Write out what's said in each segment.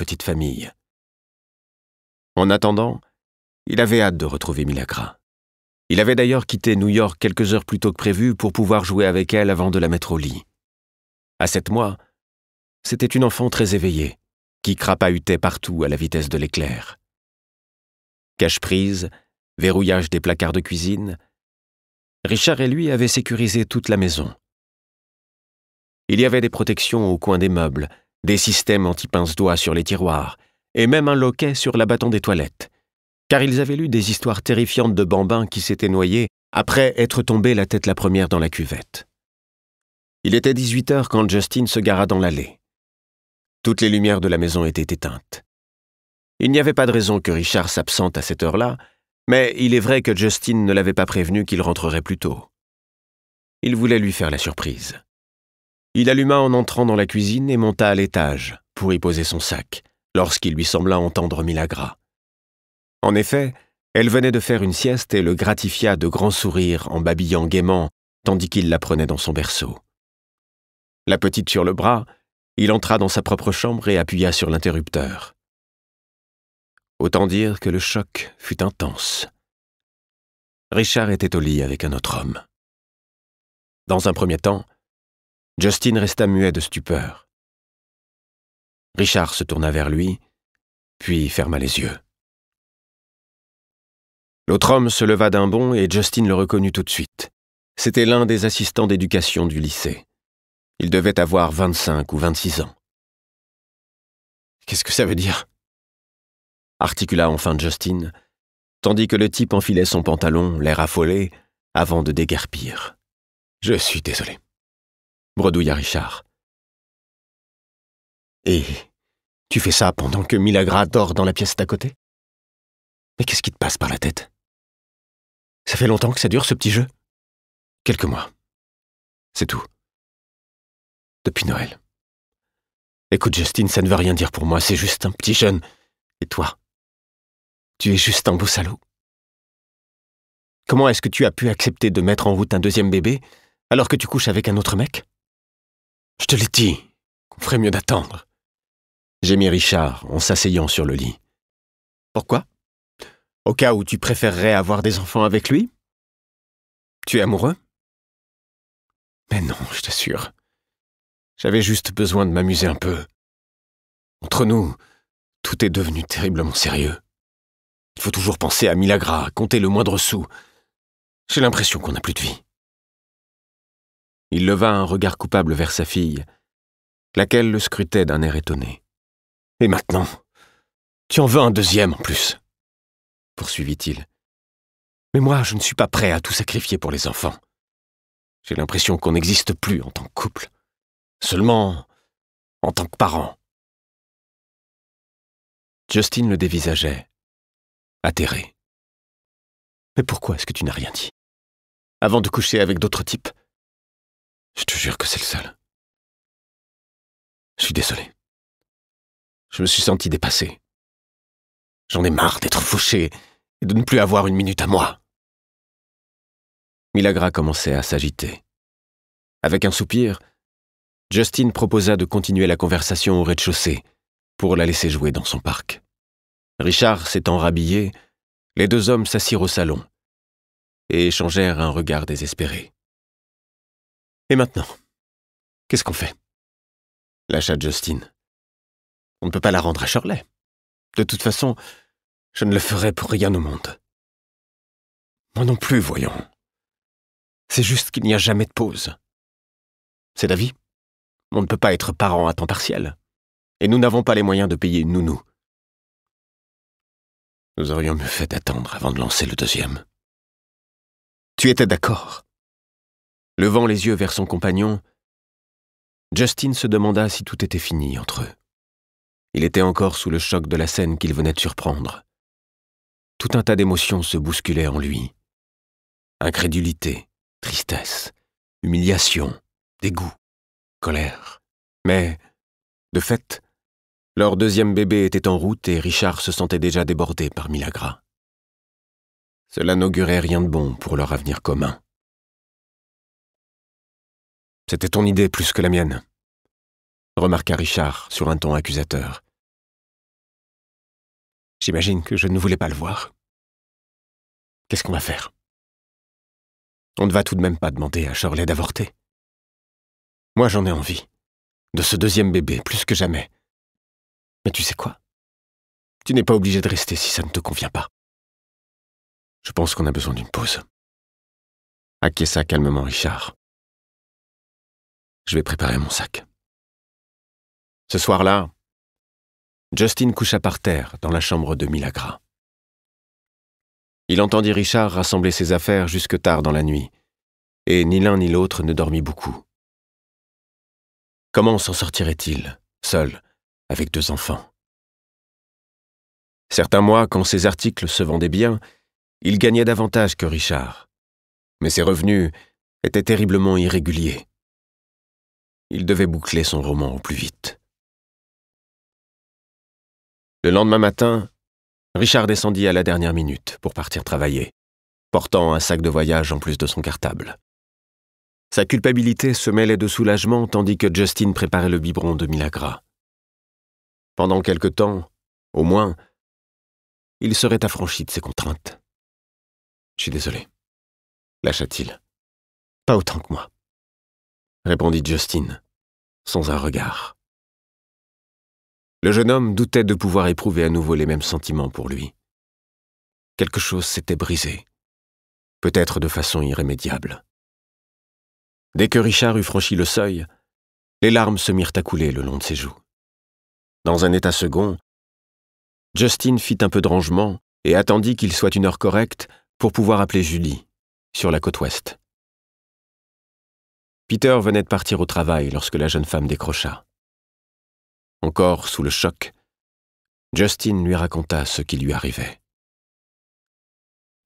petite famille. En attendant, il avait hâte de retrouver Milagra. Il avait d'ailleurs quitté New York quelques heures plus tôt que prévu pour pouvoir jouer avec elle avant de la mettre au lit. À sept mois, c'était une enfant très éveillée, qui crapahutait partout à la vitesse de l'éclair. Cache-prise, verrouillage des placards de cuisine, Richard et lui avaient sécurisé toute la maison. Il y avait des protections au coin des meubles, des systèmes anti-pince-doigts sur les tiroirs, et même un loquet sur l'abattant des toilettes. Car ils avaient lu des histoires terrifiantes de bambins qui s'étaient noyés après être tombés la tête la première dans la cuvette. Il était 18 heures quand Justin se gara dans l'allée. Toutes les lumières de la maison étaient éteintes. Il n'y avait pas de raison que Richard s'absente à cette heure-là, mais il est vrai que Justin ne l'avait pas prévenu qu'il rentrerait plus tôt. Il voulait lui faire la surprise. Il alluma en entrant dans la cuisine et monta à l'étage pour y poser son sac, lorsqu'il lui sembla entendre Milagra. En effet, elle venait de faire une sieste et le gratifia de grands sourires en babillant gaiement, tandis qu'il la prenait dans son berceau. La petite sur le bras, il entra dans sa propre chambre et appuya sur l'interrupteur. Autant dire que le choc fut intense. Richard était au lit avec un autre homme. Dans un premier temps, Justin resta muet de stupeur. Richard se tourna vers lui, puis ferma les yeux. L'autre homme se leva d'un bond et Justin le reconnut tout de suite. C'était l'un des assistants d'éducation du lycée. Il devait avoir 25 ou 26 ans. Qu'est-ce que ça veut dire articula enfin Justin, tandis que le type enfilait son pantalon, l'air affolé, avant de déguerpir. Je suis désolé bredouilla Richard. Et tu fais ça pendant que Milagra dort dans la pièce d'à côté Mais qu'est-ce qui te passe par la tête Ça fait longtemps que ça dure ce petit jeu Quelques mois. C'est tout. Depuis Noël. Écoute, Justine, ça ne veut rien dire pour moi, c'est juste un petit jeune. Et toi Tu es juste un beau salaud. Comment est-ce que tu as pu accepter de mettre en route un deuxième bébé alors que tu couches avec un autre mec je te l'ai dit, qu'on ferait mieux d'attendre. Gémit Richard en s'asseyant sur le lit. Pourquoi Au cas où tu préférerais avoir des enfants avec lui Tu es amoureux Mais non, je t'assure. J'avais juste besoin de m'amuser un peu. Entre nous, tout est devenu terriblement sérieux. Il faut toujours penser à Milagra, compter le moindre sou. J'ai l'impression qu'on n'a plus de vie. Il leva un regard coupable vers sa fille, laquelle le scrutait d'un air étonné. Et maintenant Tu en veux un deuxième en plus poursuivit-il. Mais moi, je ne suis pas prêt à tout sacrifier pour les enfants. J'ai l'impression qu'on n'existe plus en tant que couple, seulement en tant que parents. Justin le dévisageait, atterré. Mais pourquoi est-ce que tu n'as rien dit Avant de coucher avec d'autres types, je te jure que c'est le seul. Je suis désolé. Je me suis senti dépassé. J'en ai marre d'être fauché et de ne plus avoir une minute à moi. Milagra commençait à s'agiter. Avec un soupir, Justin proposa de continuer la conversation au rez-de-chaussée pour la laisser jouer dans son parc. Richard s'étant rhabillé, les deux hommes s'assirent au salon et échangèrent un regard désespéré. Et maintenant Qu'est-ce qu'on fait Lâcha Justine. On ne peut pas la rendre à Shirley. De toute façon, je ne le ferai pour rien au monde. Moi non plus, voyons. C'est juste qu'il n'y a jamais de pause. C'est d'avis. On ne peut pas être parent à temps partiel. Et nous n'avons pas les moyens de payer nounou. Nous aurions mieux fait d'attendre avant de lancer le deuxième. Tu étais d'accord. Levant les yeux vers son compagnon, Justin se demanda si tout était fini entre eux. Il était encore sous le choc de la scène qu'il venait de surprendre. Tout un tas d'émotions se bousculaient en lui. Incrédulité, tristesse, humiliation, dégoût, colère. Mais, de fait, leur deuxième bébé était en route et Richard se sentait déjà débordé par Milagra. Cela n'augurait rien de bon pour leur avenir commun. C'était ton idée plus que la mienne, remarqua Richard sur un ton accusateur. J'imagine que je ne voulais pas le voir. Qu'est-ce qu'on va faire On ne va tout de même pas demander à Shirley d'avorter. Moi j'en ai envie, de ce deuxième bébé plus que jamais. Mais tu sais quoi Tu n'es pas obligé de rester si ça ne te convient pas. Je pense qu'on a besoin d'une pause. Acquiesça calmement Richard. Je vais préparer mon sac. Ce soir-là, Justin coucha par terre dans la chambre de Milagra. Il entendit Richard rassembler ses affaires jusque tard dans la nuit, et ni l'un ni l'autre ne dormit beaucoup. Comment s'en sortirait-il, seul, avec deux enfants Certains mois, quand ses articles se vendaient bien, il gagnait davantage que Richard. Mais ses revenus étaient terriblement irréguliers. Il devait boucler son roman au plus vite. Le lendemain matin, Richard descendit à la dernière minute pour partir travailler, portant un sac de voyage en plus de son cartable. Sa culpabilité se mêlait de soulagement tandis que Justin préparait le biberon de Milagra. Pendant quelque temps, au moins, il serait affranchi de ses contraintes. Je suis désolé, lâcha-t-il. Pas autant que moi répondit Justin, sans un regard. Le jeune homme doutait de pouvoir éprouver à nouveau les mêmes sentiments pour lui. Quelque chose s'était brisé, peut-être de façon irrémédiable. Dès que Richard eut franchi le seuil, les larmes se mirent à couler le long de ses joues. Dans un état second, Justin fit un peu de rangement et attendit qu'il soit une heure correcte pour pouvoir appeler Julie, sur la côte ouest. Peter venait de partir au travail lorsque la jeune femme décrocha. Encore sous le choc, Justin lui raconta ce qui lui arrivait.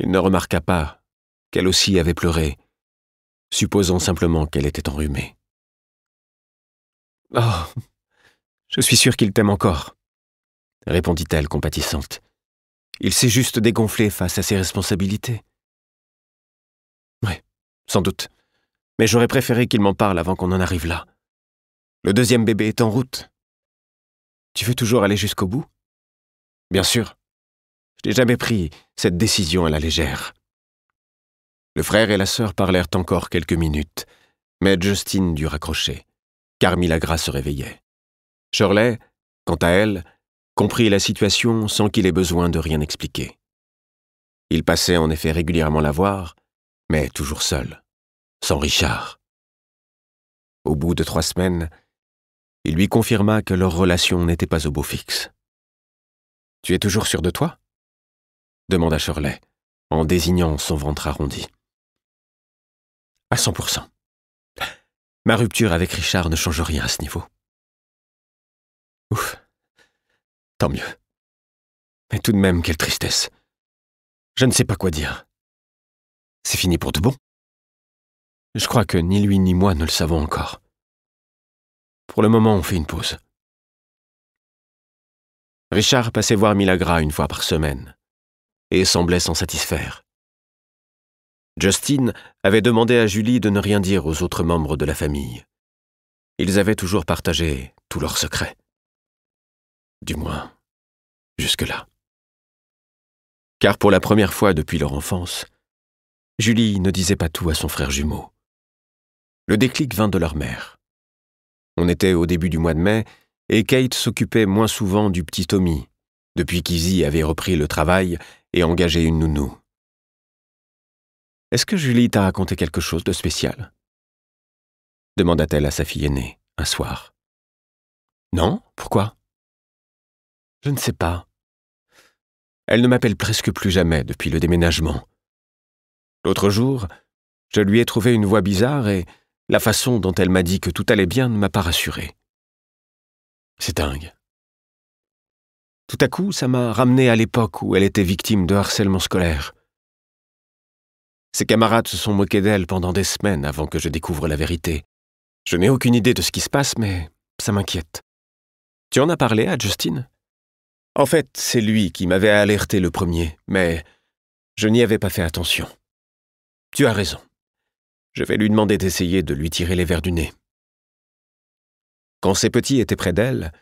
Il ne remarqua pas qu'elle aussi avait pleuré, supposant simplement qu'elle était enrhumée. Oh, je suis sûr qu'il t'aime encore, répondit-elle compatissante. Il s'est juste dégonflé face à ses responsabilités. Oui, sans doute mais j'aurais préféré qu'il m'en parle avant qu'on en arrive là. Le deuxième bébé est en route. Tu veux toujours aller jusqu'au bout Bien sûr. Je n'ai jamais pris cette décision à la légère. Le frère et la sœur parlèrent encore quelques minutes, mais Justine dut raccrocher, car Milagra se réveillait. Shirley, quant à elle, comprit la situation sans qu'il ait besoin de rien expliquer. Il passait en effet régulièrement la voir, mais toujours seul sans Richard. Au bout de trois semaines, il lui confirma que leur relation n'était pas au beau fixe. Tu es toujours sûr de toi demanda Shirley, en désignant son ventre arrondi. À 100%. Ma rupture avec Richard ne change rien à ce niveau. Ouf. Tant mieux. Mais tout de même, quelle tristesse. Je ne sais pas quoi dire. C'est fini pour de bon je crois que ni lui ni moi ne le savons encore. Pour le moment, on fait une pause. Richard passait voir Milagra une fois par semaine, et semblait s'en satisfaire. Justin avait demandé à Julie de ne rien dire aux autres membres de la famille. Ils avaient toujours partagé tous leurs secrets. Du moins, jusque-là. Car pour la première fois depuis leur enfance, Julie ne disait pas tout à son frère jumeau. Le déclic vint de leur mère. On était au début du mois de mai, et Kate s'occupait moins souvent du petit Tommy, depuis qu'Izzy avait repris le travail et engagé une nounou. Est-ce que Julie t'a raconté quelque chose de spécial demanda-t-elle à sa fille aînée, un soir. Non, pourquoi Je ne sais pas. Elle ne m'appelle presque plus jamais depuis le déménagement. L'autre jour, je lui ai trouvé une voix bizarre et la façon dont elle m'a dit que tout allait bien ne m'a pas rassuré. C'est dingue. Tout à coup, ça m'a ramené à l'époque où elle était victime de harcèlement scolaire. Ses camarades se sont moqués d'elle pendant des semaines avant que je découvre la vérité. Je n'ai aucune idée de ce qui se passe, mais ça m'inquiète. Tu en as parlé à Justin En fait, c'est lui qui m'avait alerté le premier, mais je n'y avais pas fait attention. Tu as raison. Je vais lui demander d'essayer de lui tirer les vers du nez. Quand ses petits étaient près d'elle,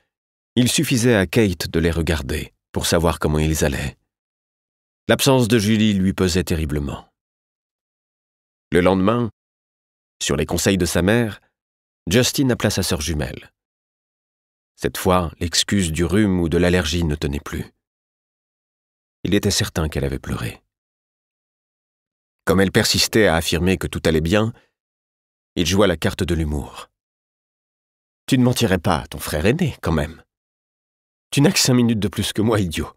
il suffisait à Kate de les regarder pour savoir comment ils allaient. L'absence de Julie lui pesait terriblement. Le lendemain, sur les conseils de sa mère, Justin appela sa sœur jumelle. Cette fois, l'excuse du rhume ou de l'allergie ne tenait plus. Il était certain qu'elle avait pleuré. Comme elle persistait à affirmer que tout allait bien, il joua la carte de l'humour. Tu ne mentirais pas à ton frère aîné, quand même. Tu n'as que cinq minutes de plus que moi, idiot,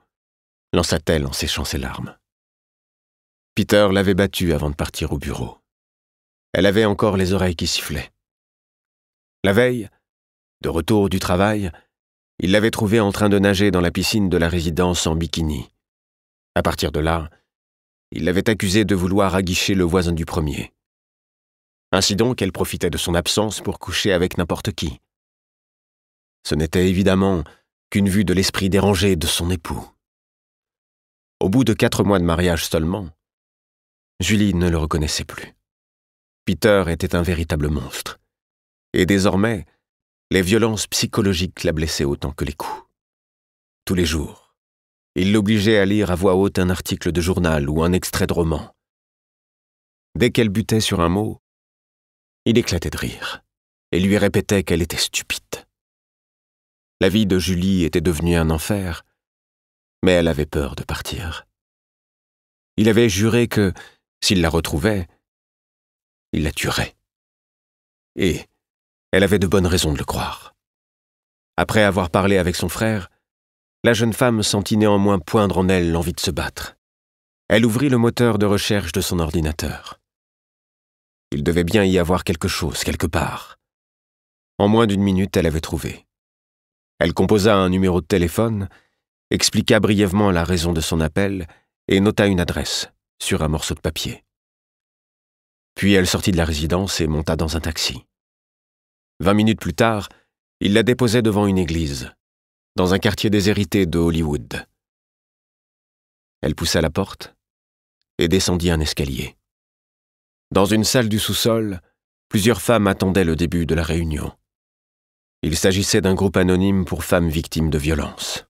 lança-t-elle en séchant ses larmes. Peter l'avait battue avant de partir au bureau. Elle avait encore les oreilles qui sifflaient. La veille, de retour du travail, il l'avait trouvée en train de nager dans la piscine de la résidence en bikini. À partir de là, il l'avait accusée de vouloir aguicher le voisin du premier. Ainsi donc, elle profitait de son absence pour coucher avec n'importe qui. Ce n'était évidemment qu'une vue de l'esprit dérangé de son époux. Au bout de quatre mois de mariage seulement, Julie ne le reconnaissait plus. Peter était un véritable monstre. Et désormais, les violences psychologiques la blessaient autant que les coups. Tous les jours, il l'obligeait à lire à voix haute un article de journal ou un extrait de roman. Dès qu'elle butait sur un mot, il éclatait de rire et lui répétait qu'elle était stupide. La vie de Julie était devenue un enfer, mais elle avait peur de partir. Il avait juré que, s'il la retrouvait, il la tuerait. Et elle avait de bonnes raisons de le croire. Après avoir parlé avec son frère, la jeune femme sentit néanmoins poindre en elle l'envie de se battre. Elle ouvrit le moteur de recherche de son ordinateur. Il devait bien y avoir quelque chose, quelque part. En moins d'une minute, elle avait trouvé. Elle composa un numéro de téléphone, expliqua brièvement la raison de son appel et nota une adresse sur un morceau de papier. Puis elle sortit de la résidence et monta dans un taxi. Vingt minutes plus tard, il la déposait devant une église, dans un quartier déshérité de Hollywood. Elle poussa la porte et descendit un escalier. Dans une salle du sous-sol, plusieurs femmes attendaient le début de la réunion. Il s'agissait d'un groupe anonyme pour femmes victimes de violences.